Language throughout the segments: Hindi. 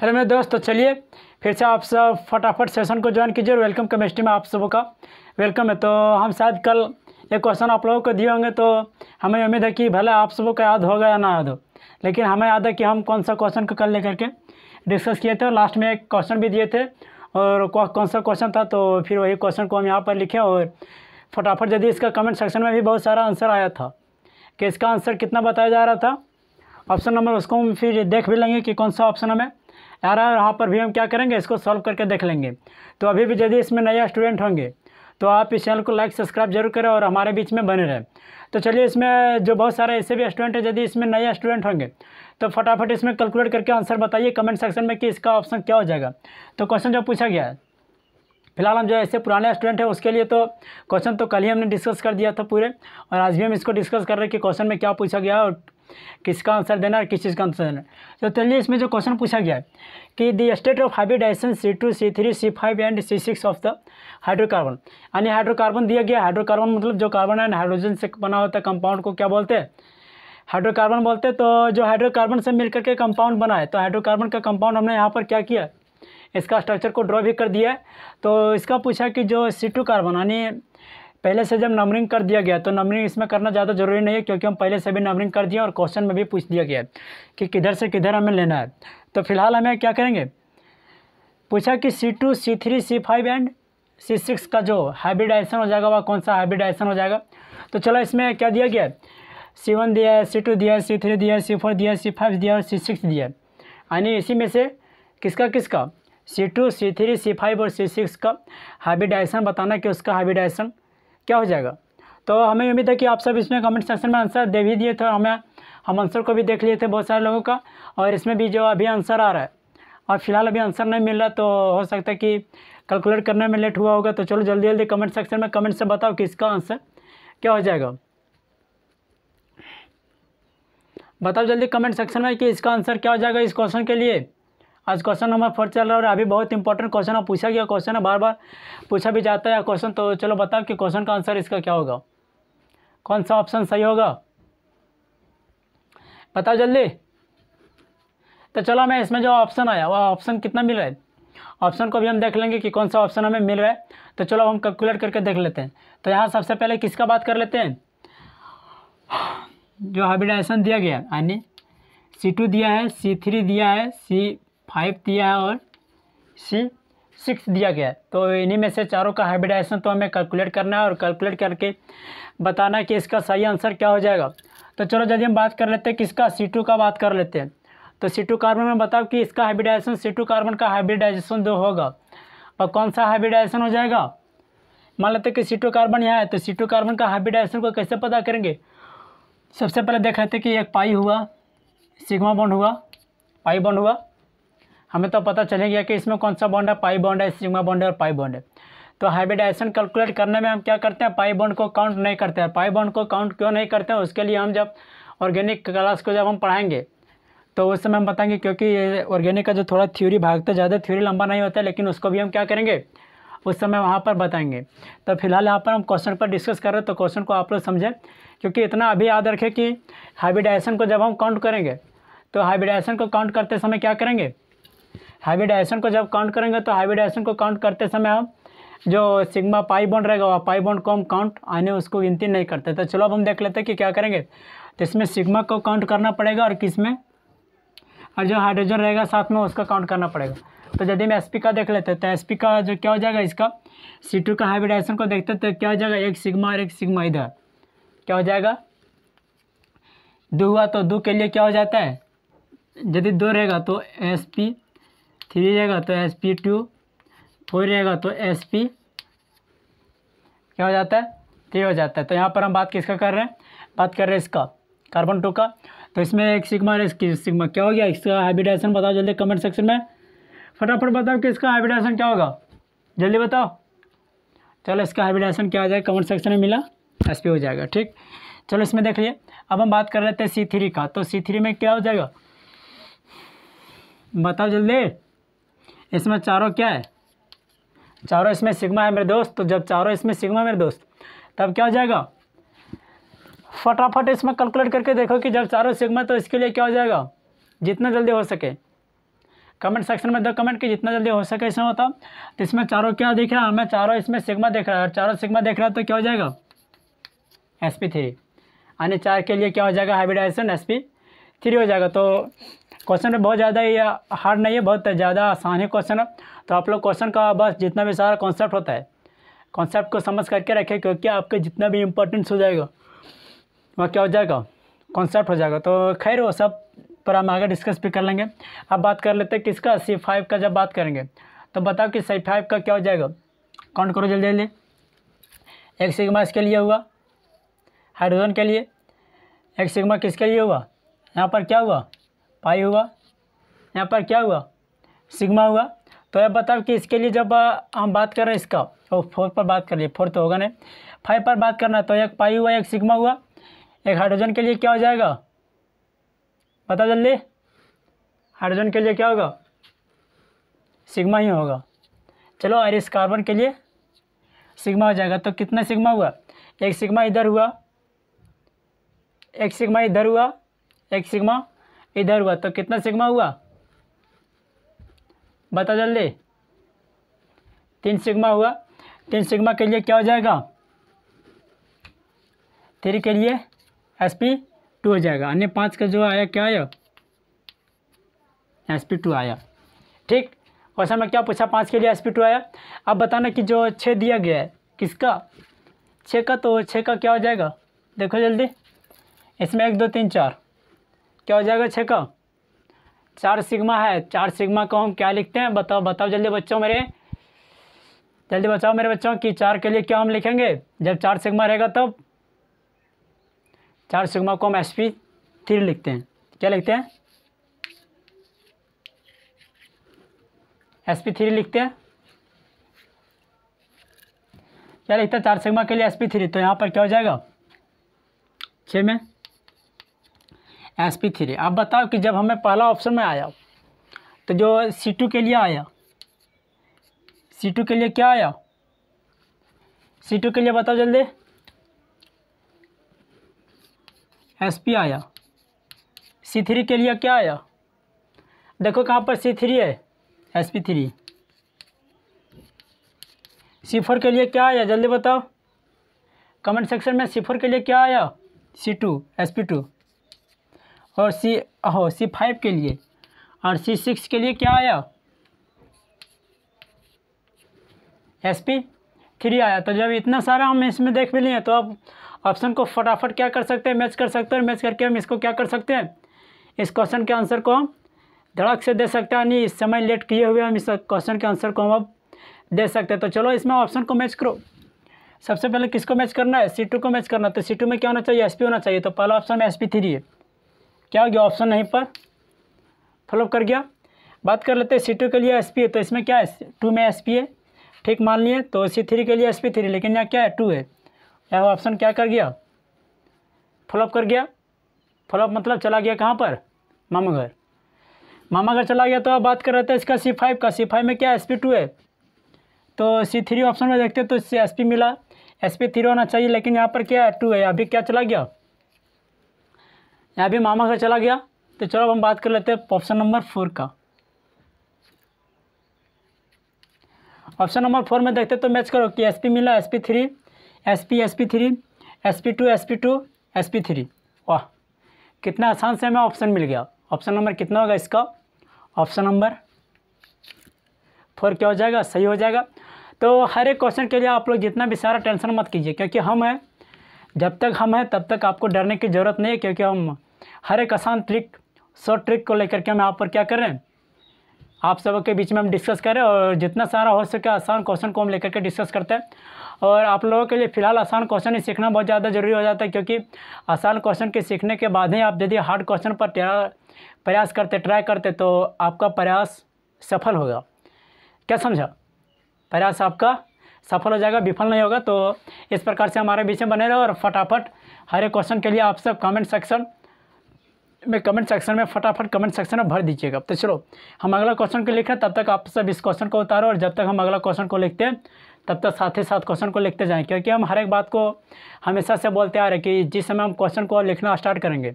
हेलो मेरे दोस्त तो चलिए फिर से आप सब फटाफट सेशन को ज्वाइन कीजिए और वेलकम केमिस्ट्री में आप सब का वेलकम है तो हम शायद कल ये क्वेश्चन आप लोगों को दिए होंगे तो हमें उम्मीद है कि भले आप का याद होगा या ना याद हो लेकिन हमें याद है कि हम कौन सा क्वेश्चन को कल लेकर के डिस्कस किए थे और लास्ट में एक क्वेश्चन भी दिए थे और कौन सा क्वेश्चन था तो फिर वही क्वेश्चन को हम यहाँ पर लिखे और फटाफट यदि इसका कमेंट सेक्शन में भी बहुत सारा आंसर आया था कि इसका आंसर कितना बताया जा रहा था ऑप्शन नंबर उसको हम फिर देख भी लेंगे कि कौन सा ऑप्शन हमें यार यहाँ पर भी हम क्या करेंगे इसको सॉल्व करके देख लेंगे तो अभी भी यदि इसमें नया स्टूडेंट होंगे तो आप इस चैनल को लाइक सब्सक्राइब जरूर करें और हमारे बीच में बने रहें तो चलिए इसमें जो बहुत सारे ऐसे भी स्टूडेंट हैं यदि इसमें नया स्टूडेंट होंगे तो फटाफट इसमें कैलकुलेट करके आंसर बताइए कमेंट सेक्शन में कि इसका ऑप्शन क्या हो जाएगा तो क्वेश्चन जो पूछा गया है फिलहाल हम जो ऐसे पुराने स्टूडेंट हैं उसके लिए तो क्वेश्चन तो कल ही हमने डिस्कस कर दिया था पूरे और आज भी हम इसको डिस्कस कर रहे हैं कि क्वेश्चन में क्या पूछा गया और किसका आंसर देना और किस चीज़ का आंसर देना तो चलिए इसमें जो क्वेश्चन पूछा गया है कि the state of hybridisation C two C three C five and C six of the hydrocarbon यानी हाइड्रोकार्बन दिया गया हाइड्रोकार्बन मतलब जो कार्बन एंड हाइड्रोजन से बना होता है कंपाउंड को क्या बोलते हैं हाइड्रोकार्बन बोलते हैं तो जो हाइड्रोकार्बन से मिलकर के कंपाउंड बना है तो हाइड्रोकार्बन का कंपाउंड हमने यहाँ पर क्या किया इसका स्ट्रक्चर को ड्रॉ भी कर दिया है तो इसका पूछा कि जो सी टू कार्बन यानी पहले से जब नंबरिंग कर दिया गया तो नंबरिंग इसमें करना ज़्यादा जरूरी नहीं है क्योंकि हम पहले से भी नंबरिंग कर दिया और क्वेश्चन में भी पूछ दिया गया कि किधर से किधर हमें लेना है तो फिलहाल हमें क्या करेंगे पूछा कि C two C three C five and C six का जो हाइब्रिडाइसन हो जाएगा वह कौन सा हाइब्रिडाइसन हो जाएगा तो चलो इसमें क्या दिया गया है सी वन दिया है सी टू दिया है सी थ्री दिया है सी फोर दिया है सी फाइव दिया है और सी सिक्स दिया है यानी इसी में से किसका किसका C two C three C five और सी सिक्स का हाइब्रिडाइजेशन बताना कि उसका हाइब्रिडाइजेशन क्या हो जाएगा तो हमें उम्मीद है कि आप सब इसमें कमेंट सेक्शन में आंसर दे भी दिए थे और हमें हम आंसर को भी देख लिए थे बहुत सारे लोगों का और इसमें भी जो अभी आंसर आ रहा है और फिलहाल अभी आंसर नहीं मिल रहा तो हो सकता है कि कैलकुलेट करने में लेट हुआ होगा तो चलो जल्दी जल्दी कमेंट सेक्शन में कमेंट से बताओ कि इसका आंसर क्या हो जाएगा बताओ जल्दी कमेंट सेक्शन में कि इसका आंसर क्या हो जाएगा इस क्वेश्चन के लिए आज क्वेश्चन नंबर फोर चल रहा है और अभी बहुत इंपॉर्टेंट क्वेश्चन है पूछा गया क्वेश्चन है बार बार पूछा भी जाता है क्वेश्चन तो चलो बताओ कि क्वेश्चन का आंसर इसका क्या होगा कौन सा ऑप्शन सही होगा बताओ जल्दी तो चलो हमें इसमें जो ऑप्शन आया वह ऑप्शन कितना मिल रहा है ऑप्शन को भी हम देख लेंगे कि कौन सा ऑप्शन हमें मिल रहा है तो चलो हम कैलकुलेट करके देख लेते हैं तो यहाँ सबसे पहले किसका बात कर लेते हैं जो हाइब्रिडाइजेशन दिया गया यानी सी टू दिया है सी थ्री दिया है सी फाइव दिया है और सी सिक्स दिया गया है तो इन्हीं में से चारों का हाइब्रिडाइजेशन तो हमें कैलकुलेट करना है और कैलकुलेट करके बताना है कि इसका सही आंसर क्या हो जाएगा तो चलो जल्दी हम बात कर लेते हैं किसका सी टू का बात कर लेते हैं तो सी टू कार्बन में बताओ कि इसका हाइब्रिडाइजेशन सी टू कार्बन का हाइब्रिडाइजेशन जो होगा और कौन सा हाइब्रिडाइजेशन हो जाएगा मान लेते कि सी टू कार्बन यहाँ है तो सी टू कार्बन का हाइब्रिडाइजेशन को कैसे पता करेंगे सबसे पहले देख लेते कि एक पाई हुआ सिग्मा बॉन्ड हुआ पाई बॉन्ड हुआ हमें तो पता चले गया कि इसमें कौन सा बॉन्ड है पाई बॉन्ड है सिग्मा बॉन्ड है और पाई बॉन्ड है तो हाइब्रिडाइजेशन कैलकुलेट करने में हम क्या करते हैं पाई बॉन्ड को काउंट नहीं करते हैं पाई बॉन्ड को काउंट क्यों नहीं करते हैं उसके लिए हम जब ऑर्गेनिक क्लास को जब हम पढ़ाएंगे तो उस समय हम बताएंगे क्योंकि ये ऑर्गेनिक का जो थोड़ा थ्योरी भागता ज़्यादा थ्योरी लंबा नहीं होता लेकिन उसको भी हम क्या करेंगे उस समय वहाँ पर बताएंगे तो फिलहाल यहाँ पर हम क्वेश्चन पर डिस्कस कर रहे हैं तो क्वेश्चन को आप लोग समझें क्योंकि इतना अभी याद रखें कि हाइब्रिडाइजेशन को जब हम काउंट करेंगे तो हाइब्रिडाइजेशन को काउंट करते समय क्या करेंगे हाइब्रिडाइजेशन को जब काउंट करेंगे तो हाइब्रिडाइजेशन को काउंट करते समय हम जो सिग्मा पाई बॉन्ड रहेगा वह पाई बॉन्ड को हम काउंट आने उसको गिनती नहीं करते तो चलो अब हम देख लेते हैं कि क्या करेंगे तो इसमें सिग्मा को काउंट करना पड़ेगा और किस में और जो हाइड्रोजन रहेगा साथ में उसका काउंट करना पड़ेगा तो यदि हम एस का देख लेते हैं तो एस का जो क्या हो जाएगा इसका सी का हाइब्रिडाइजेशन को देखते हैं तो क्या हो जाएगा एक सिग्मा और एक सिग्मा इधर क्या हो जाएगा दो हुआ तो दो के लिए क्या हो जाता है यदि दो रहेगा तो एस पी थ्री रहेगा तो एस पी टू फोर रहेगा तो एस पी क्या हो जाता है थ्री हो जाता है तो यहाँ पर हम बात किसका कर रहे हैं बात कर रहे हैं इसका कार्बन टू का तो इसमें एक सिग्मा और इसकी सिग्मा क्या हो गया इसका हाइब्रिडाइजेशन बताओ जल्दी कमेंट सेक्शन में फटाफट बताओ कि इसका हाइब्रिडाइजेशन क्या होगा जल्दी बताओ चलो इसका हाइब्रिडाइजेशन क्या हो जाएगा कमेंट सेक्शन में मिला एस हो जाएगा ठीक चलो इसमें देख लिए अब हम बात कर रहे थे सी थ्री का तो सी थ्री में क्या हो जाएगा बताओ जल्दी इसमें चारों क्या है चारों इसमें सिग्मा है मेरे दोस्त तो जब चारों इसमें सिग्मा मेरे दोस्त तब क्या हो जाएगा फटाफट इसमें कैलकुलेट करके देखो कि जब चारों सिग्मा तो इसके लिए क्या हो जाएगा जितना जल्दी हो सके कमेंट सेक्शन में दो कमेंट कि जितना जल्दी हो सके इसमें होता तो इसमें चारों क्या दिख रहा है हमें चारों इसमें सिग्मा देख रहा है और चारों सिग्मा देख रहा है तो क्या हो जाएगा एस पी थ्री यानी चार के लिए क्या हो जाएगा हाइब्रिडाइजेशन एस पी थ्री हो जाएगा तो क्वेश्चन में बहुत ज़्यादा ये हार्ड नहीं है बहुत ज़्यादा आसान है क्वेश्चन तो आप लोग क्वेश्चन का बस जितना भी सारा कॉन्सेप्ट होता है कॉन्सेप्ट को समझ करके रखें क्योंकि आपके जितना भी इम्पोर्टेंस हो जाएगा वह क्या हो जाएगा कॉन्सेप्ट हो जाएगा तो खैर वो सब पर हम आगे डिस्कस भी कर लेंगे अब बात कर लेते हैं किसका सी फाइव का जब बात करेंगे तो बताओ कि सी फाइव का क्या हो जाएगा काउंट करो जल्दी जल्दी एक सिग्मा इसके लिए हुआ हाइड्रोजन के लिए एक सिग्मा किसके लिए हुआ यहाँ पर क्या हुआ पाई हुआ यहाँ पर क्या हुआ सिग्मा हुआ तो अब बताओ कि इसके लिए जब हम बात कर रहे हैं इसका तो फोर पर बात कर लिए फोर तो होगा नहीं फाइव पर बात करना तो एक पाई हुआ एक सिग्मा हुआ एक हाइड्रोजन के लिए क्या हो जाएगा बताओ जल्दी हाइड्रोजन के लिए क्या होगा सिग्मा ही होगा चलो और इस कार्बन के लिए सिग्मा हो जाएगा तो कितना सिग्मा हुआ एक सिग्मा इधर हुआ एक सिग्मा इधर हुआ एक सिग्मा इधर हुआ तो कितना सिग्मा हुआ बता जल्दी तीन सिग्मा हुआ तीन सिग्मा के लिए क्या हो जाएगा थ्री के लिए एस पी टू हो जाएगा अन्य पाँच का जो आया क्या आया एस पी टू आया ठीक क्वेश्चन में क्या पूछा पाँच के लिए एस पी टू आया अब बताना कि जो छः दिया गया है किसका छः का तो छः का क्या हो जाएगा देखो जल्दी इसमें एक दो तीन चार क्या हो जाएगा छः का चार सिग्मा है चार सिग्मा को हम क्या लिखते हैं बताओ बताओ जल्दी बच्चों मेरे जल्दी बताओ मेरे बच्चों कि चार के लिए क्या हम लिखेंगे जब चार सिग्मा रहेगा तब चार सिग्मा को हम एस पी थ्री लिखते हैं क्या लिखते हैं एस पी थ्री लिखते हैं क्या लिखते हैं चार सिग्मा के लिए एस पी थ्री तो यहाँ पर क्या हो जाएगा छः में एस पी थ्री आप बताओ कि जब हमें पहला ऑप्शन में आया तो जो सी टू के लिए आया सी टू के लिए क्या आया सी टू के लिए बताओ जल्दी एस पी आया सी थ्री के लिए क्या आया देखो कहाँ पर सी थ्री है S P three C four के लिए क्या आया जल्दी बताओ कमेंट सेक्शन में सी फोर के लिए क्या आया C two S P two और सी हो सी फाइव के लिए और सी सिक्स के लिए क्या आया एस पी थ्री आया तो जब इतना सारा हम इसमें देख भी लिए तो अब ऑप्शन को फटाफट क्या कर सकते हैं मैच कर सकते हैं मैच करके हम इसको क्या कर सकते हैं इस क्वेश्चन के आंसर को हम धड़क से दे सकते हैं यानी इस समय लेट किए हुए हम इस क्वेश्चन के आंसर को हम अब दे सकते हैं तो चलो इसमें ऑप्शन को मैच करो सबसे पहले किसको मैच करना है सी टू को मैच करना है तो सी टू में क्या होना चाहिए एस पी होना चाहिए तो पहला ऑप्शन में एस पी थ्री है क्या हो गया ऑप्शन नहीं पर फॉलोअप कर गया बात कर लेते हैं सी टू के लिए एस पी है तो इसमें क्या है टू में एस पी है ठीक मान लिए तो सी थ्री के लिए एस पी थ्री लेकिन यहाँ क्या है टू है यहाँ ऑप्शन क्या कर गया फॉलोअप कर गया फॉलोअप मतलब चला गया कहाँ पर मामा घर मामा घर चला गया तो अब बात कर रहे थे इसका सी फाइव का सी फाइव में क्या एस पी टू है तो सी थ्री ऑप्शन में देखते हैं तो इससे एस पी मिला एस पी थ्री होना चाहिए लेकिन यहाँ पर क्या है टू है अभी क्या चला गया यहाँ भी मामा घर चला गया तो चलो अब हम बात कर लेते हैं ऑप्शन नंबर फोर का ऑप्शन नंबर फोर में देखते तो मैच करो कि एस पी मिला S P three S P S P three S P two S P two S P three वाह कितना आसान से हमें ऑप्शन मिल गया ऑप्शन नंबर कितना होगा इसका ऑप्शन नंबर फोर क्या हो जाएगा सही हो जाएगा तो हर एक क्वेश्चन के लिए आप लोग जितना भी सारा टेंशन मत कीजिए क्योंकि हम हैं जब तक हम हैं तब तक आपको डरने की ज़रूरत नहीं है क्योंकि हम हर एक आसान ट्रिक शॉर्ट ट्रिक को लेकर के हम यहाँ पर क्या कर रहे हैं आप सब के बीच में हम डिस्कस करें और जितना सारा हो सके आसान क्वेश्चन को हम लेकर के डिस्कस करते हैं और आप लोगों के लिए फ़िलहाल आसान क्वेश्चन ही सीखना बहुत ज़्यादा ज़रूरी हो जाता है क्योंकि आसान क्वेश्चन के सीखने के बाद ही आप यदि हार्ड क्वेश्चन पर प्रयास करते ट्राई करते तो आपका प्रयास सफल होगा क्या समझा प्रयास आपका सफल हो जाएगा विफल नहीं होगा तो इस प्रकार से हमारे बीच में बने रहो और फटाफट हर एक क्वेश्चन के लिए आप सब कमेंट सेक्शन में कमेंट सेक्शन में फटाफट कमेंट सेक्शन में भर दीजिएगा तो चलो हम अगला क्वेश्चन को लिखें तब तक आप सब इस क्वेश्चन को उतारो और जब तक हम अगला क्वेश्चन को लिखते हैं तब तक साथ ही साथ क्वेश्चन को लिखते जाएँ क्योंकि हम हर एक बात को हमेशा से बोलते आ रहे हैं कि जिस समय हम क्वेश्चन को लिखना स्टार्ट करेंगे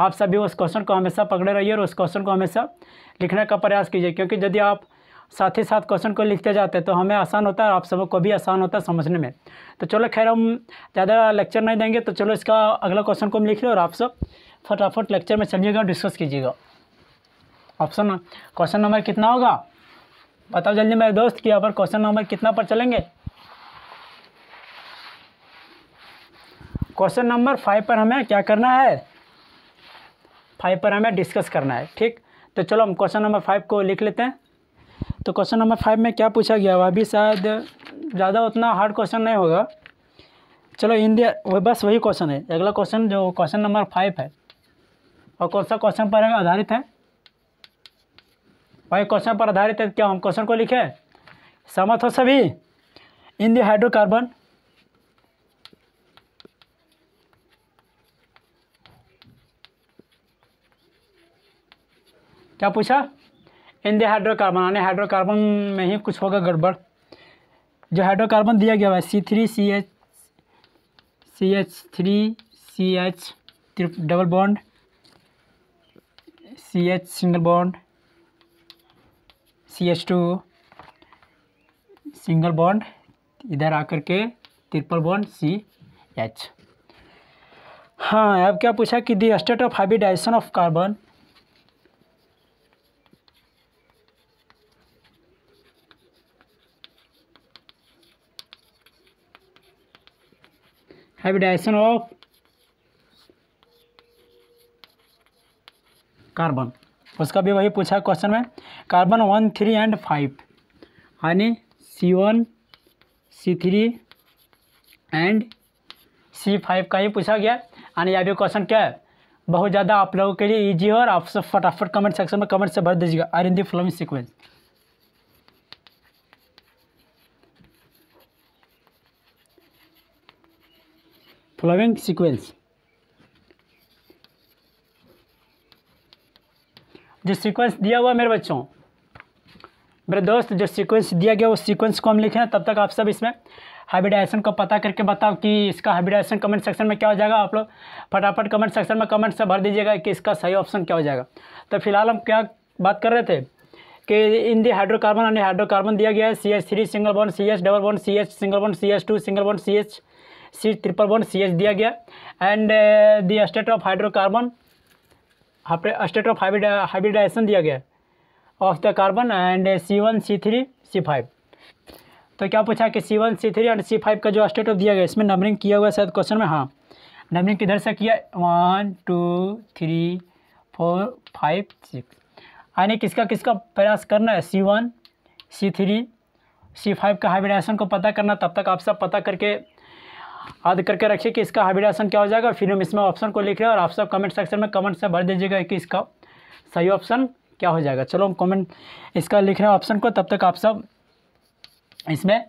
आप सभी उस क्वेश्चन को हमेशा पकड़े रहिए और उस क्वेश्चन को हमेशा लिखने का प्रयास कीजिए क्योंकि यदि आप साथ ही साथ क्वेश्चन को लिखते जाते हैं तो हमें आसान होता है आप सब को भी आसान होता है समझने में तो चलो खैर हम ज़्यादा लेक्चर नहीं देंगे तो चलो इसका अगला क्वेश्चन को हम लिख लें और आप सब फटाफट लेक्चर में चलिएगा डिस्कस कीजिएगा ऑप्शन क्वेश्चन नंबर कितना होगा बताओ जल्दी मेरे दोस्त कि यहाँ पर क्वेश्चन नंबर कितना पर चलेंगे क्वेश्चन नंबर फाइव पर हमें क्या करना है फाइव पर हमें डिस्कस करना है ठीक तो चलो हम क्वेश्चन नंबर फाइव को लिख लेते हैं तो क्वेश्चन नंबर फाइव में क्या पूछा गया हुआ अभी शायद ज़्यादा उतना हार्ड क्वेश्चन नहीं होगा चलो इंडिया बस वही क्वेश्चन है अगला क्वेश्चन जो क्वेश्चन नंबर फाइव है और कौन सा क्वेश्चन पर आधारित है भाई क्वेश्चन पर आधारित है क्या हम क्वेश्चन को लिखे सहमत हो सभी इन द हाइड्रोकार्बन क्या पूछा इन द हाइड्रोकार्बन यानी हाइड्रोकार्बन में ही कुछ होगा गड़बड़ जो हाइड्रोकार्बन दिया गया है C three C H C H three C H double bond C H single bond C H two single bond इधर आकर के ट्रिपल बॉन्ड सी एच हाँ अब क्या पूछा कि the state of hybridisation of carbon hybridisation of carbon उसका भी वही पूछा क्वेश्चन में carbon one three and five यानी C one C three and C five का ही पूछा गया यानी यह भी क्वेश्चन क्या है बहुत ज़्यादा आप लोगों के लिए इजी है और आप सब फटाफट कमेंट सेक्शन में कमेंट से भर दीजिएगा are in the following sequence following sequence जो सीक्वेंस दिया हुआ मेरे बच्चों मेरे दोस्त जो सीक्वेंस दिया गया उस सीक्वेंस को हम लिखें तब तक आप सब इसमें हाइब्रिडाइजेशन को पता करके बताओ कि इसका हाइब्रिडाइजेशन कमेंट सेक्शन में क्या हो जाएगा आप लोग फटाफट कमेंट सेक्शन में कमेंट से भर दीजिएगा कि इसका सही ऑप्शन क्या हो जाएगा तो फिलहाल हम क्या बात कर रहे थे कि इन दी हाइड्रोकार्बन यानी हाइड्रोकार्बन दिया गया है C H three single one C H double one C H single one C H two single one C H C triple one C H दिया गया and the state of hydrocarbon state of hybrid hybridisation दिया गया है of the carbon and C one C three C five तो क्या पूछा कि C one C three and C five का जो स्टेट ऑफ दिया गया इसमें नंबरिंग किया हुआ शायद क्वेश्चन में हाँ नंबरिंग किधर से किया one two three four five six यानी किसका किसका प्रयास करना है C one C three C five का हाइब्रिडाइजेशन को पता करना तब तक आप सब पता करके याद करके रखिए कि इसका हाइब्रिडेशन क्या हो जाएगा फिर हम इसमें ऑप्शन को लिख रहे हैं और आप सब कमेंट सेक्शन में कमेंट से भर दीजिएगा कि इसका सही ऑप्शन क्या हो जाएगा चलो हम कमेंट इसका लिख रहे हैं ऑप्शन को तब तक आप सब इसमें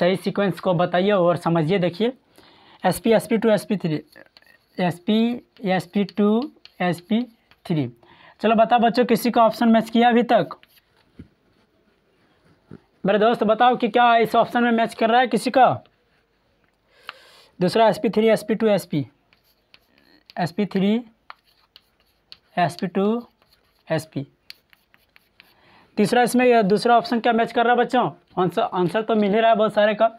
सही सीक्वेंस को बताइए और समझिए देखिए S P S P two S P three S P S P two S P three चलो बताओ बच्चों किसी का ऑप्शन मैच किया अभी तक मेरे दोस्त बताओ कि क्या इस ऑप्शन में मैच कर रहा है किसी का दूसरा S P three S P two S P S P three S P two S P तीसरा इसमें यह दूसरा ऑप्शन क्या मैच कर रहा है बच्चों आंसर आंसर तो मिल ही रहा है बहुत सारे का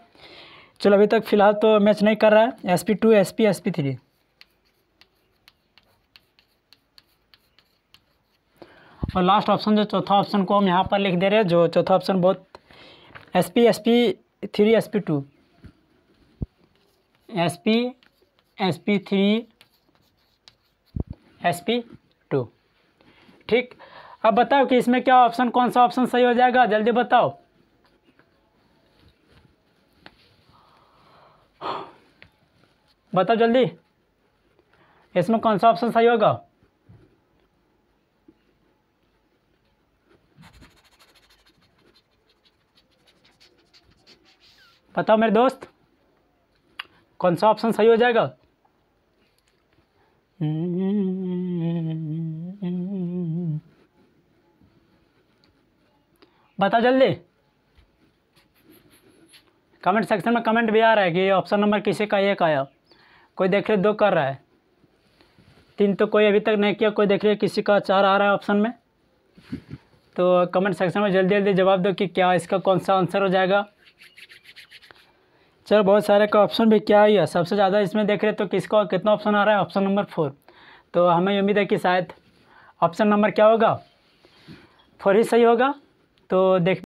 चलो अभी तक फिलहाल तो मैच नहीं कर रहा है S P two S P S P three और लास्ट ऑप्शन जो चौथा ऑप्शन को हम यहाँ पर लिख दे रहे हैं जो चौथा ऑप्शन बहुत S P S P three S P two S P S P three S P two ठीक अब बताओ कि इसमें क्या ऑप्शन कौन सा ऑप्शन सही हो जाएगा जल्दी बताओ बताओ जल्दी इसमें कौन सा ऑप्शन सही होगा बताओ मेरे दोस्त कौन सा ऑप्शन सही हो जाएगा बता जल्दी कमेंट सेक्शन में कमेंट भी आ रहा है कि ऑप्शन नंबर किसी का एक आया कोई देख रहे दो कर रहा है तीन तो कोई अभी तक नहीं किया कोई देख रहे किसी का चार आ रहा है ऑप्शन में तो कमेंट सेक्शन में जल्दी जल्दी जवाब दो कि क्या इसका कौन सा आंसर हो जाएगा चलो बहुत सारे का ऑप्शन भी क्या है सबसे ज़्यादा इसमें देख रहे तो किसका कितना ऑप्शन आ रहा है ऑप्शन नंबर फोर तो हमें उम्मीद है कि शायद ऑप्शन नंबर क्या होगा फोर ही सही होगा तो देख